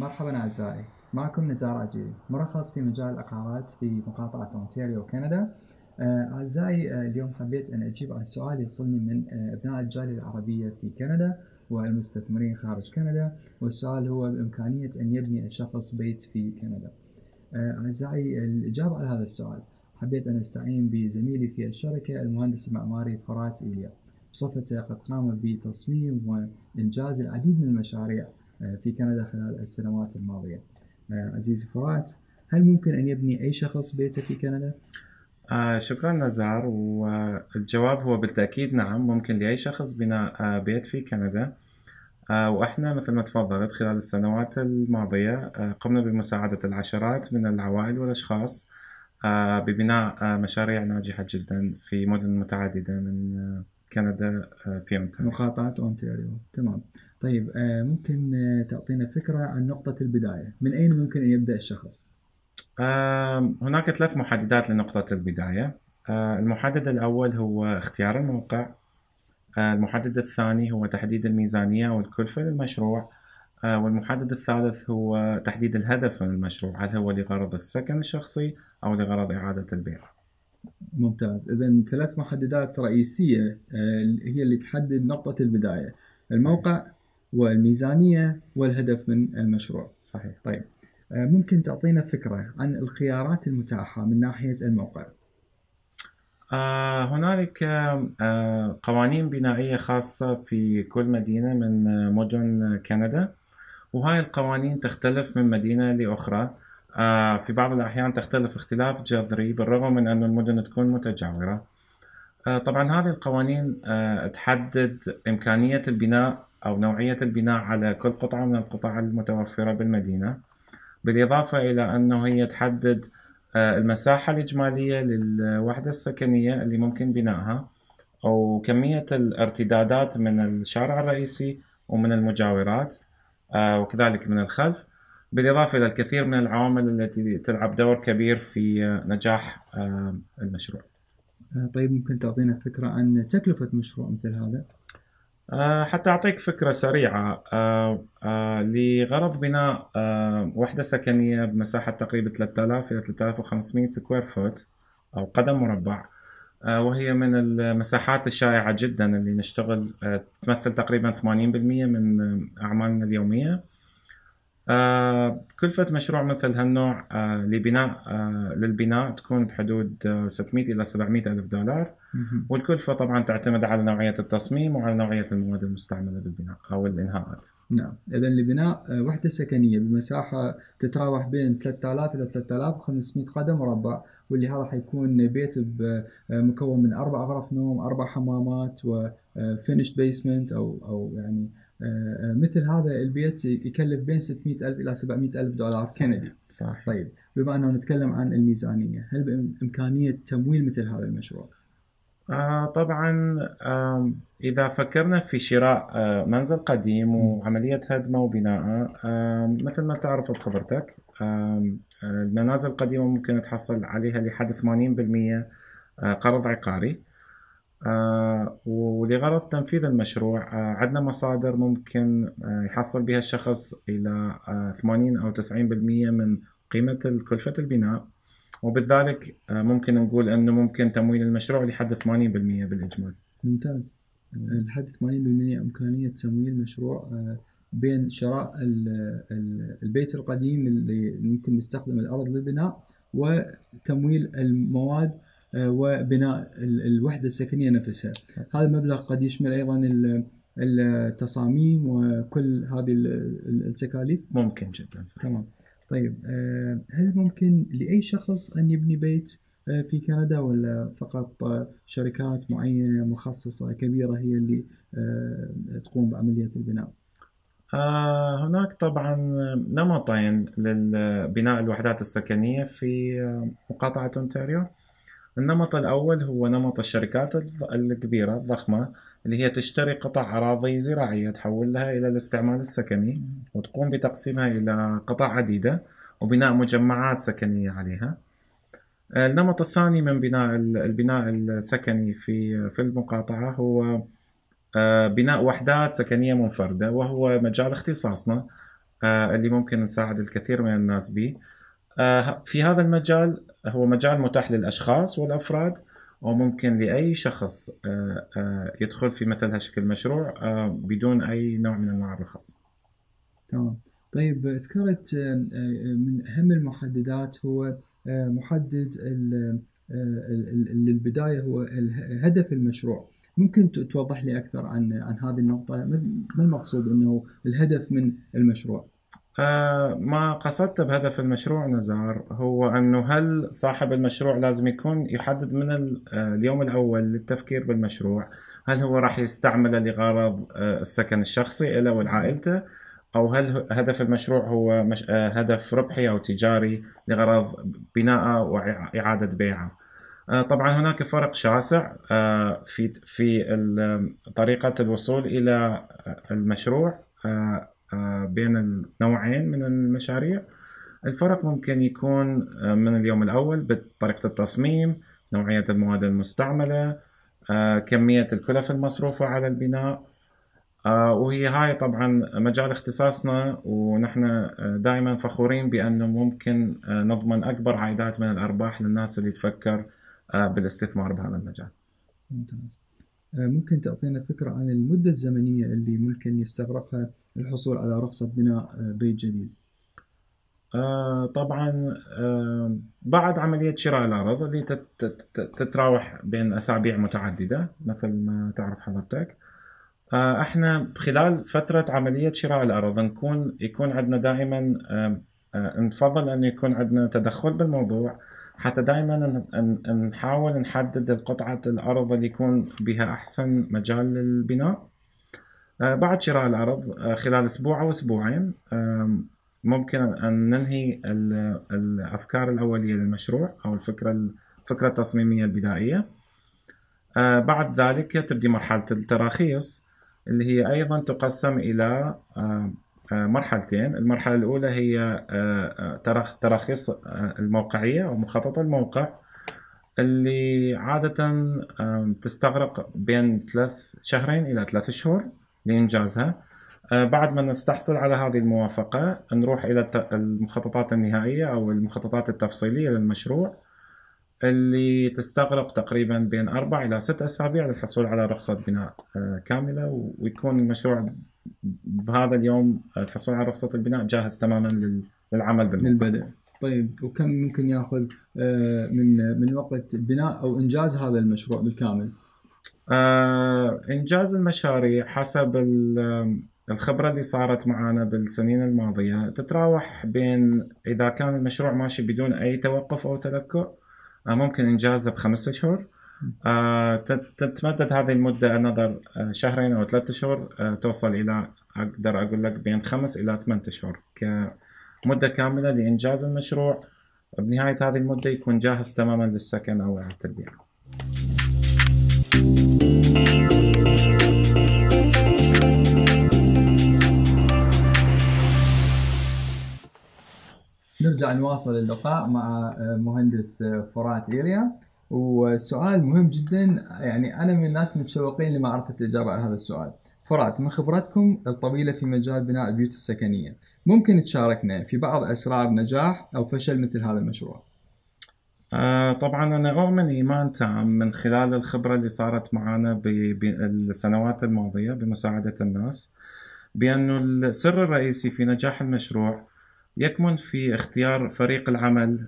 مرحبا أعزائي معكم نزار أجيري مرخص في مجال العقارات في مقاطعة أونتاريو كندا أعزائي آه، اليوم حبيت أن أجيب عن سؤال يصلني من آه، أبناء الجالية العربية في كندا والمستثمرين خارج كندا والسؤال هو بإمكانية أن يبني الشخص بيت في كندا آه، أعزائي الإجابة على هذا السؤال حبيت أن أستعين بزميلي في الشركة المهندس المعماري فرات إيليا بصفته قد قام بتصميم وإنجاز العديد من المشاريع آه، في كندا خلال السنوات الماضية آه، عزيزي فرات هل ممكن أن يبني أي شخص بيته في كندا؟ آه شكرا نزار والجواب هو بالتأكيد نعم ممكن لأي شخص بناء آه، بيت في كندا آه وإحنا مثل ما تفضلت خلال السنوات الماضية آه قمنا بمساعدة العشرات من العوائل والأشخاص ببناء مشاريع ناجحة جدا في مدن متعددة من كندا آه، في أونتاريو مقاطعة أونتاريو تمام طيب آه، ممكن آه، تعطينا فكرة عن نقطة البداية من أين ممكن أن يبدأ الشخص؟ هناك ثلاث محددات لنقطة البداية المحدد الأول هو اختيار الموقع المحدد الثاني هو تحديد الميزانية والكلفة للمشروع والمحدد الثالث هو تحديد الهدف من المشروع هل هو لغرض السكن الشخصي أو لغرض إعادة البيع ممتاز اذا ثلاث محددات رئيسيه آه، هي اللي تحدد نقطه البدايه الموقع صحيح. والميزانيه والهدف من المشروع صحيح طيب آه، ممكن تعطينا فكره عن الخيارات المتاحه من ناحيه الموقع آه، هنالك قوانين بنائية خاصة في كل مدينة من مدن كندا وهاي القوانين تختلف من مدينة لأخرى آه، في بعض الأحيان تختلف اختلاف جذري بالرغم من أن المدن تكون متجاورة آه، طبعا هذه القوانين آه، تحدد إمكانية البناء أو نوعية البناء على كل قطعة من القطع المتوفرة بالمدينة بالإضافة إلى أنه هي تحدد المساحة الإجمالية للوحدة السكنية اللي ممكن بناءها أو كمية الارتدادات من الشارع الرئيسي ومن المجاورات وكذلك من الخلف بالإضافة إلى الكثير من العوامل التي تلعب دور كبير في آه، نجاح آه، المشروع آه، طيب ممكن تعطينا فكرة عن تكلفة مشروع مثل هذا؟ حتى أعطيك فكرة سريعة لغرض بناء وحدة سكنية بمساحة تقريبا 3000 إلى 3500 سكوير فوت أو قدم مربع وهي من المساحات الشائعة جدا اللي نشتغل تمثل تقريبا 80% من أعمالنا اليومية آه، كلفة مشروع مثل هالنوع آه، لبناء آه، للبناء تكون بحدود 600 إلى 700 ألف دولار والكلفة طبعا تعتمد على نوعية التصميم وعلى نوعية المواد المستعملة بالبناء أو الإنهاءات نعم إذا لبناء وحدة سكنية بمساحة تتراوح بين 3000 إلى 3500 قدم مربع واللي هذا حيكون بيت مكون من أربع غرف نوم أربع حمامات وفينش بيسمنت أو أو يعني آه، آه، مثل هذا البيت يكلف بين 600 ألف إلى 700 ألف دولار صحيح. كندي صح طيب بما أنه نتكلم عن الميزانية هل بإمكانية تمويل مثل هذا المشروع؟ آه طبعا آه إذا فكرنا في شراء آه منزل قديم وعملية هدمه وبناءه آه مثل ما تعرف بخبرتك آه المنازل القديمة ممكن تحصل عليها لحد 80% آه، قرض عقاري آه، ولغرض تنفيذ المشروع آه، عندنا مصادر ممكن آه، يحصل بها الشخص إلى 80 أو 90% من قيمة كلفة البناء وبذلك ممكن نقول أنه ممكن تمويل المشروع لحد 80% بالإجمال ممتاز لحد 80% إمكانية تمويل مشروع بين شراء البيت القديم اللي ممكن نستخدم الأرض للبناء وتمويل المواد آه، وبناء الوحده السكنيه نفسها. هذا المبلغ قد يشمل ايضا التصاميم وكل هذه التكاليف. ممكن جدا صحيح. تمام. طيب آه، هل ممكن لاي شخص ان يبني بيت آه، في كندا ولا فقط شركات معينه مخصصه كبيره هي اللي تقوم بعمليه البناء؟ هناك طبعا نمطين لبناء الوحدات السكنية في مقاطعة أونتاريو النمط الأول هو نمط الشركات الكبيرة الضخمة اللي هي تشتري قطع أراضي زراعية تحولها إلى الاستعمال السكني وتقوم بتقسيمها إلى قطع عديدة وبناء مجمعات سكنية عليها آه، النمط الثاني من بناء البناء السكني في في المقاطعة هو آه، بناء وحدات سكنية منفردة وهو مجال اختصاصنا آه، اللي ممكن نساعد الكثير من الناس به في هذا المجال هو مجال متاح للأشخاص والأفراد وممكن لأي شخص آه، آه، يدخل في مثل هالشكل مشروع آه، بدون أي نوع من أنواع الرخص تمام طيب ذكرت من أهم المحددات هو محدد للبداية هو هدف المشروع ممكن توضح لي أكثر عن عن هذه النقطة ما المقصود أنه الهدف من المشروع؟ ما قصدت بهدف المشروع نزار هو أنه هل صاحب المشروع لازم يكون يحدد من آه، اليوم الأول للتفكير بالمشروع هل هو راح يستعمله لغرض آه، السكن الشخصي له ولعائلته أو هل هدف المشروع هو مش آه، هدف ربحي أو تجاري لغرض بناءه وإعادة بيعه طبعا هناك فرق شاسع في في طريقة الوصول إلى المشروع آه، بين النوعين من المشاريع الفرق ممكن يكون آه، من اليوم الأول بطريقة التصميم نوعية المواد المستعملة آه، كمية الكلف المصروفة على البناء وهي هاي طبعا مجال اختصاصنا ونحن دائما فخورين بأنه ممكن نضمن أكبر عائدات من الأرباح للناس اللي تفكر بالاستثمار بهذا المجال ممتاز. آه، ممكن تعطينا فكرة عن المدة الزمنية اللي ممكن يستغرقها الحصول على رخصة بناء آه، بيت جديد آه، طبعا بعد عملية شراء الأرض اللي تتراوح بين أسابيع متعددة مثل ما تعرف حضرتك احنا خلال فترة عملية شراء الأرض نكون يكون عندنا دائما نفضل أن يكون عندنا تدخل بالموضوع حتى دائما نحاول نحدد القطعة الأرض اللي يكون بها أحسن مجال للبناء آه، بعد شراء الأرض آه، خلال أسبوع أو أسبوعين ممكن أن ننهي الأفكار الأولية للمشروع أو الفكرة الفكرة التصميمية البدائية آه، بعد ذلك تبدي مرحلة التراخيص اللي هي أيضا تقسم إلى مرحلتين المرحلة الأولى هي آه، آه، تراخيص آه، الموقعية أو مخطط الموقع اللي عادة تستغرق بين ثلاث شهرين إلى ثلاث شهور لإنجازها بعد ما نستحصل على هذه الموافقة نروح إلى المخططات النهائية أو المخططات التفصيلية للمشروع اللي تستغرق تقريبا بين أربع إلى ست أسابيع للحصول على رخصة بناء كاملة ويكون المشروع بهذا اليوم تحصلون على رخصه البناء جاهز تماما للعمل بالبدء للبدء طيب وكم ممكن ياخذ آه، من من وقت بناء او انجاز هذا المشروع بالكامل؟ آه، انجاز المشاريع حسب الخبرة اللي صارت معنا بالسنين الماضية تتراوح بين إذا كان المشروع ماشي بدون أي توقف أو تلكؤ آه، ممكن إنجازه بخمسة أشهر آه، تتمدد هذه المدة نظر آه، شهرين أو ثلاثة أشهر آه، توصل إلى أقدر أقول لك بين خمس إلى ثمان أشهر كمدة كاملة لإنجاز المشروع بنهاية هذه المدة يكون جاهز تماما للسكن أو إعادة البيع. نرجع نواصل اللقاء مع مهندس فرات إيريا وسؤال مهم جدا يعني انا من الناس المتشوقين لمعرفه الاجابه على هذا السؤال فرات من خبرتكم الطويله في مجال بناء البيوت السكنيه ممكن تشاركنا في بعض اسرار نجاح او فشل مثل هذا المشروع آه طبعا انا اؤمن ايمان تام من خلال الخبره اللي صارت معنا بالسنوات الماضيه بمساعده الناس بانه السر الرئيسي في نجاح المشروع يكمن في اختيار فريق العمل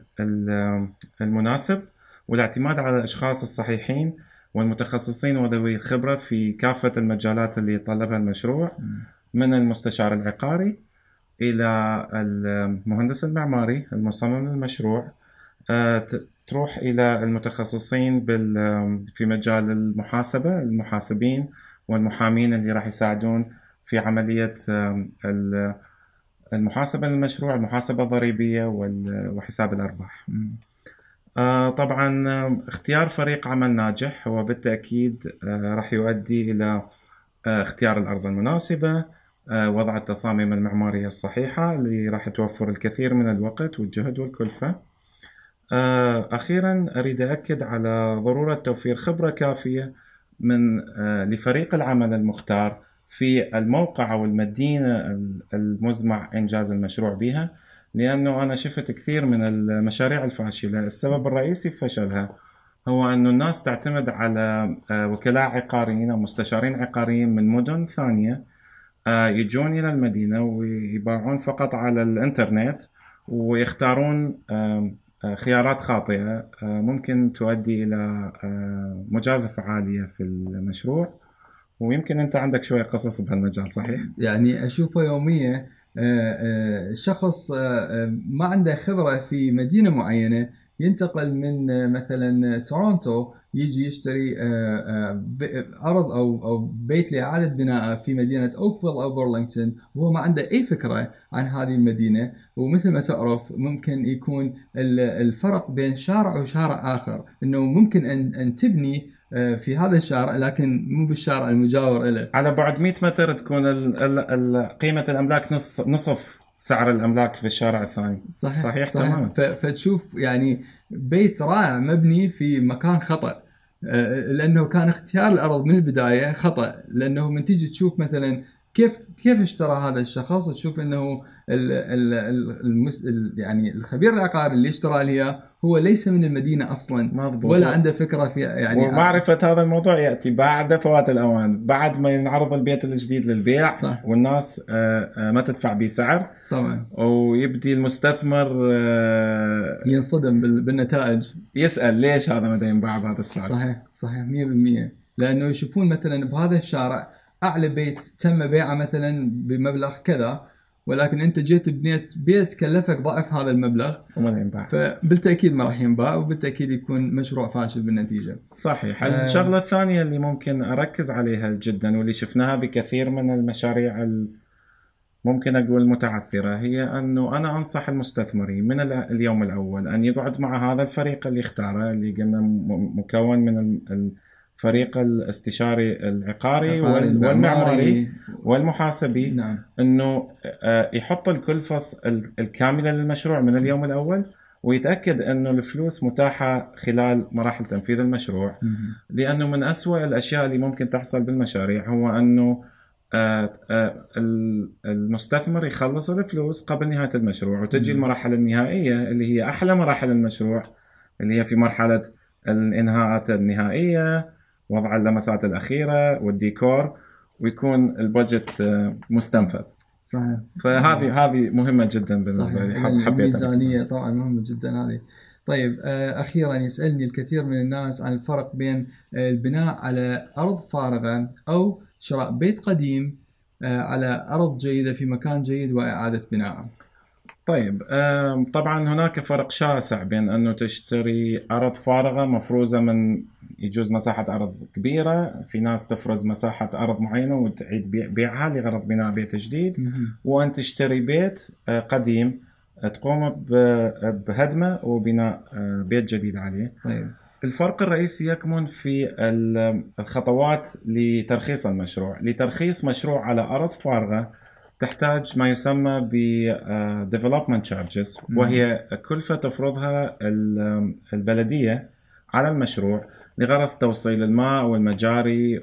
المناسب والاعتماد على الأشخاص الصحيحين والمتخصصين وذوي الخبرة في كافة المجالات اللي يتطلبها المشروع من المستشار العقاري إلى المهندس المعماري المصمم للمشروع آه، تروح إلى المتخصصين في مجال المحاسبة المحاسبين والمحامين اللي راح يساعدون في عملية آه، المحاسبة للمشروع المحاسبة الضريبية وحساب الأرباح آه، طبعا آه، اختيار فريق عمل ناجح هو بالتأكيد آه، راح يؤدي إلى اختيار الأرض المناسبة وضع التصاميم المعمارية الصحيحة اللي راح توفر الكثير من الوقت والجهد والكلفة أخيرا أريد اكد على ضرورة توفير خبرة كافية من لفريق العمل المختار في الموقع أو المدينة المزمع إنجاز المشروع بها لأنه أنا شفت كثير من المشاريع الفاشلة السبب الرئيسي في فشلها هو أنه الناس تعتمد على آه، وكلاء عقاريين أو مستشارين عقاريين من مدن ثانية آه، يجون إلى المدينة ويباعون فقط على الإنترنت ويختارون آه، خيارات خاطئة ممكن تؤدي إلى مجازفة عالية في المشروع ويمكن أنت عندك شوية قصص بهالمجال صحيح؟ يعني أشوفه يومية آه، آه، شخص آه، ما عنده خبرة في مدينة معينة ينتقل من مثلا تورونتو يجي يشتري أرض أو أو بيت لإعادة بنائه في مدينة أوكفيل أو بورلينغتون وهو ما عنده أي فكرة عن هذه المدينة ومثل ما تعرف ممكن يكون الفرق بين شارع وشارع آخر أنه ممكن أن تبني آه، في هذا الشارع لكن مو بالشارع المجاور له على بعد 100 متر تكون قيمه الاملاك نص نصف سعر الاملاك في الشارع الثاني صحيح صحيح, صحيح. تماما فتشوف يعني بيت رائع مبني في مكان خطا آه، لانه كان اختيار الارض من البدايه خطا لانه من تيجي تشوف مثلا كيف كيف اشترى هذا الشخص تشوف انه ال ال المس ال يعني الخبير العقاري اللي اشترى لي هو ليس من المدينه اصلا مضبوط. ولا عنده فكره في يعني ومعرفه آه. هذا الموضوع ياتي بعد فوات الاوان بعد ما ينعرض البيت الجديد للبيع صح. والناس آه آه ما تدفع به سعر طبعا ويبدي المستثمر آه، ينصدم بالنتائج يسال ليش هذا ما ينباع بهذا السعر صحيح صحيح 100% لانه يشوفون مثلا بهذا الشارع اعلى بيت تم بيعه مثلا بمبلغ كذا ولكن انت جيت بنيت بيت كلفك ضعف هذا المبلغ وما ينباع فبالتاكيد ما راح ينباع وبالتاكيد يكون مشروع فاشل بالنتيجه. صحيح، آه الشغله الثانيه اللي ممكن اركز عليها جدا واللي شفناها بكثير من المشاريع ممكن اقول متعثره هي انه انا انصح المستثمرين من اليوم الاول ان يقعد مع هذا الفريق اللي اختاره اللي قلنا مكون من فريق الاستشاري العقاري, والمعماري والمحاسبي نعم. انه آه، يحط الكلفه الكامله للمشروع من اليوم الاول ويتاكد انه الفلوس متاحه خلال مراحل تنفيذ المشروع لانه من اسوء الاشياء اللي ممكن تحصل بالمشاريع هو انه آه، آه، المستثمر يخلص الفلوس قبل نهايه المشروع وتجي المرحله النهائيه اللي هي احلى مراحل المشروع اللي هي في مرحله الانهاءات النهائيه وضع اللمسات الاخيره والديكور ويكون البادجت آه، مستنفذ صحيح فهذه هذه مهمه جدا بالنسبه لي يعني الميزانيه طبعا مهمه جدا هذه طيب آه، اخيرا يسالني الكثير من الناس عن الفرق بين آه، البناء على ارض فارغه او شراء بيت قديم على ارض جيده في مكان جيد واعاده بناءه طيب طبعا هناك فرق شاسع بين انه تشتري ارض فارغه مفروزه من يجوز مساحة أرض كبيرة في ناس تفرز مساحة أرض معينة وتعيد بيعها لغرض بناء بيت جديد وأن تشتري بيت آه، قديم آه، تقوم آه، بهدمه وبناء بيت جديد عليه طيب. الفرق الرئيسي يكمن في الخطوات لترخيص المشروع لترخيص مشروع على أرض فارغة تحتاج ما يسمى ب development charges وهي كلفة تفرضها البلدية على المشروع لغرض توصيل الماء والمجاري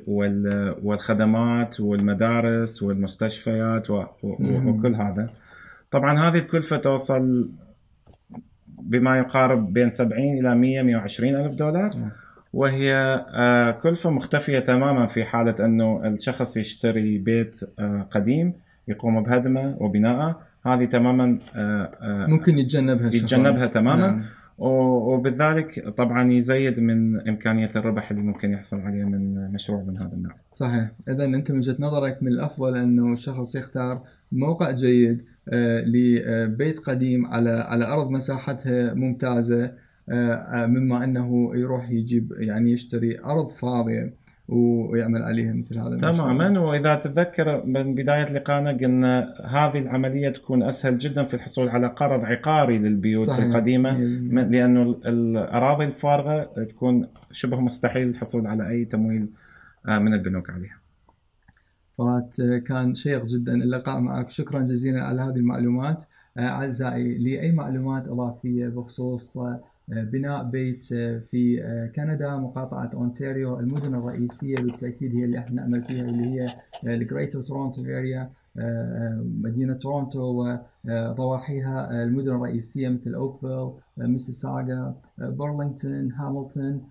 والخدمات والمدارس والمستشفيات وكل هذا طبعا هذه الكلفة توصل بما يقارب بين 70 إلى 100 120 ألف دولار وهي آه، كلفة مختفية تماما في حالة أنه الشخص يشتري بيت آه، قديم يقوم بهدمه وبناءه هذه تماما آه، ممكن يتجنبها يتجنبها تماما نعم. وبذلك طبعا يزيد من امكانيه الربح اللي ممكن يحصل عليه من مشروع من هذا النوع. صحيح، اذا انت من وجهه نظرك من الافضل انه الشخص يختار موقع جيد آه، لبيت قديم على على ارض مساحتها ممتازه آه، آه، مما انه يروح يجيب يعني يشتري ارض فاضيه ويعمل عليها مثل هذا تماما واذا تتذكر من بدايه لقائنا قلنا هذه العمليه تكون اسهل جدا في الحصول على قرض عقاري للبيوت صحيح. القديمه إيه. لانه الاراضي الفارغه تكون شبه مستحيل الحصول على اي تمويل آه، من البنوك عليها. فرات آه، كان شيق جدا اللقاء معك شكرا جزيلا على هذه المعلومات آه، اعزائي لاي معلومات اضافيه بخصوص بناء بيت آه، في آه، كندا مقاطعة أونتاريو المدن الرئيسية بالتأكيد هي اللي احنا نعمل فيها اللي هي الجريتر تورونتو اريا مدينة تورونتو وضواحيها آه، المدن الرئيسية مثل أوكفيل ميسيساغا برلينغتون هاملتون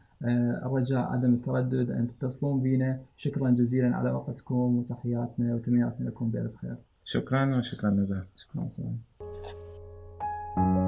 الرجاء عدم التردد أن تتصلون بنا شكرا جزيلا على وقتكم وتحياتنا وتمنياتنا لكم بألف خير شكرا وشكرا نزار شكرا, شكرا.